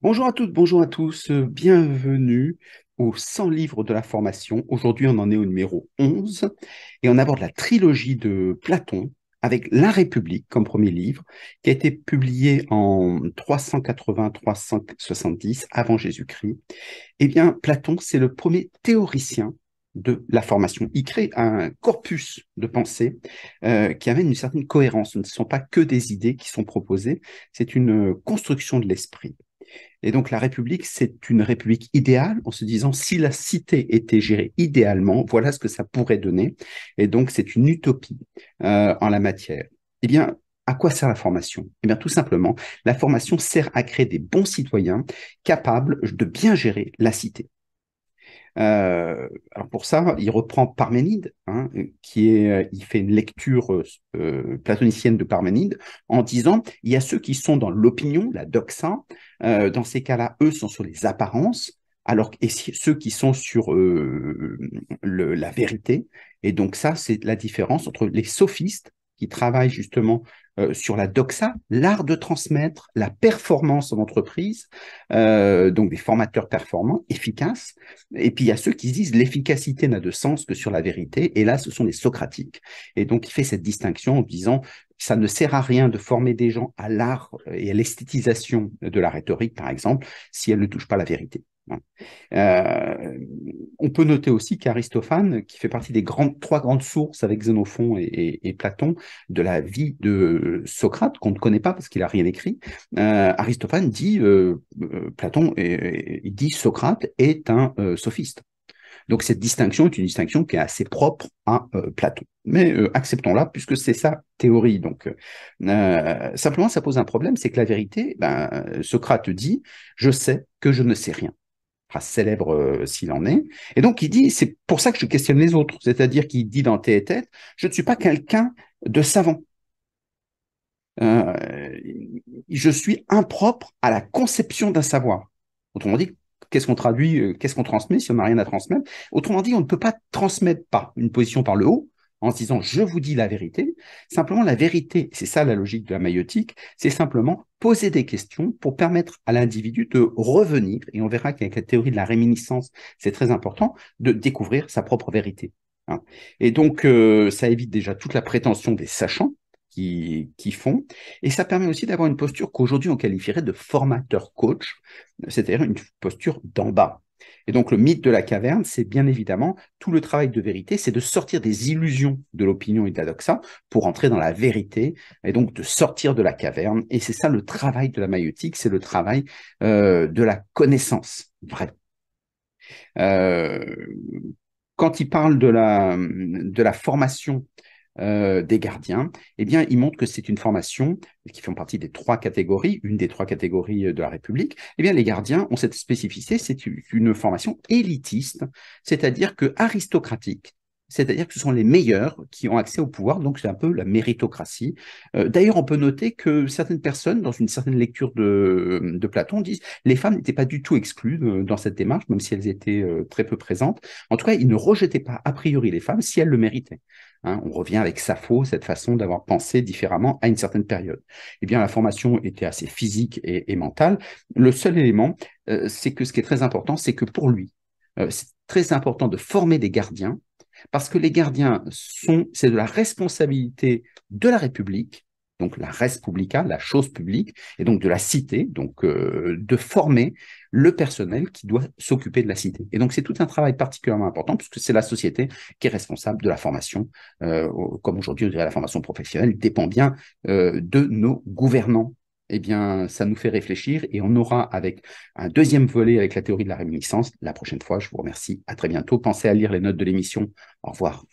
Bonjour à toutes, bonjour à tous, bienvenue aux 100 livres de la formation. Aujourd'hui, on en est au numéro 11 et on aborde la trilogie de Platon avec La République comme premier livre qui a été publié en 380-370 avant Jésus-Christ. Eh bien, Platon, c'est le premier théoricien de la formation. Il crée un corpus de pensée euh, qui amène une certaine cohérence. Ce ne sont pas que des idées qui sont proposées, c'est une construction de l'esprit. Et donc la République, c'est une République idéale en se disant si la cité était gérée idéalement, voilà ce que ça pourrait donner. Et donc c'est une utopie euh, en la matière. Eh bien, à quoi sert la formation Eh bien, tout simplement, la formation sert à créer des bons citoyens capables de bien gérer la cité. Euh, alors pour ça, il reprend Parménide, hein, qui euh, il fait une lecture platonicienne de Parménide en disant il y a ceux qui sont dans l'opinion, la doxa, euh, dans ces cas-là, eux sont sur les apparences, alors que ceux qui sont sur euh, la vérité. Et donc ça, c'est la différence entre les sophistes qui travaillent justement euh, sur la doxa, l'art de transmettre, la performance en entreprise, donc des formateurs performants, efficaces. Et puis il y a ceux qui disent l'efficacité n'a de sens que sur la vérité. Et là, ce sont les socratiques. Et donc il fait cette distinction en disant ça ne sert à rien de former des gens à l'art euh, et à l'esthétisation de la rhétorique, par exemple, si elle ne touche pas la vérité. Hein. Euh, on peut noter aussi qu'Aristophane, qui fait partie des grandes, trois grandes sources avec Xénophon et, Platon de la vie de Socrate, qu'on ne connaît pas parce qu'il n'a rien écrit, euh, Aristophane dit, Platon, dit Socrate est un sophiste. Donc cette distinction est une distinction qui est assez propre à euh, Platon. Mais euh, acceptons-la puisque c'est sa théorie. Donc euh, simplement, ça pose un problème, c'est que la vérité, ben, Socrate dit je sais que je ne sais rien célèbre s'il en est. Et donc il dit, c'est pour ça que je questionne les autres, c'est-à-dire qu'il dit dans tes Tête, je ne suis pas quelqu'un de savant. je suis impropre à la conception d'un savoir. Autrement dit, qu'est-ce qu'on traduit, euh, qu'est-ce qu'on transmet si on n'a rien à transmettre. Autrement dit, on ne peut pas transmettre pas une position par le haut en se disant je vous dis la vérité. Simplement, la vérité, c'est ça la logique de la maïotique, c'est simplement poser des questions pour permettre à l'individu de revenir, et on verra qu'avec la théorie de la réminiscence, c'est très important, de découvrir sa propre vérité. Hein. Et donc, euh, ça évite déjà toute la prétention des sachants, qui, font. Et ça permet aussi d'avoir une posture qu'aujourd'hui on qualifierait de formateur-coach, c'est-à-dire une posture d'en bas. Et donc le mythe de la caverne, c'est bien évidemment tout le travail de vérité, c'est de sortir des illusions de l'opinion et de la doxa pour entrer dans la vérité, et donc de sortir de la caverne. Et c'est ça le travail de la maïotique, c'est le travail euh, de la connaissance vraie. Euh, quand il parle de la, de la formation euh, des gardiens, eh bien, ils montrent que c'est une formation qui font partie des trois catégories, une des trois catégories euh, de la République. Eh bien, les gardiens ont cette spécificité, c'est une formation élitiste, c'est-à-dire que aristocratique c'est-à-dire que ce sont les meilleurs qui ont accès au pouvoir, donc c'est un peu la méritocratie. Euh, d'ailleurs, on peut noter que certaines personnes, dans une certaine lecture de, Platon, disent les femmes n'étaient pas du tout exclues euh, dans cette démarche, même si elles étaient euh, très peu présentes. En tout cas, ils ne rejetaient pas a priori les femmes si elles le méritaient. Hein. on revient avec Sappho, cette façon d'avoir pensé différemment à une certaine période. Eh bien, la formation était assez physique et, mentale. Le seul élément, c'est que ce qui est très important, c'est que pour lui, c'est très important de former des gardiens parce que les gardiens sont, c'est de la responsabilité de la République, donc la res publica, la chose publique, et donc de la cité, donc euh, de former le personnel qui doit s'occuper de la cité. Et donc c'est tout un travail particulièrement important puisque c'est la société qui est responsable de la formation, euh, comme aujourd'hui on dirait la formation professionnelle, dépend bien euh, de nos gouvernants eh bien, ça nous fait réfléchir et on aura avec un deuxième volet avec la théorie de la réminiscence la prochaine fois. Je vous remercie. À très bientôt. Pensez à lire les notes de l'émission. Au revoir.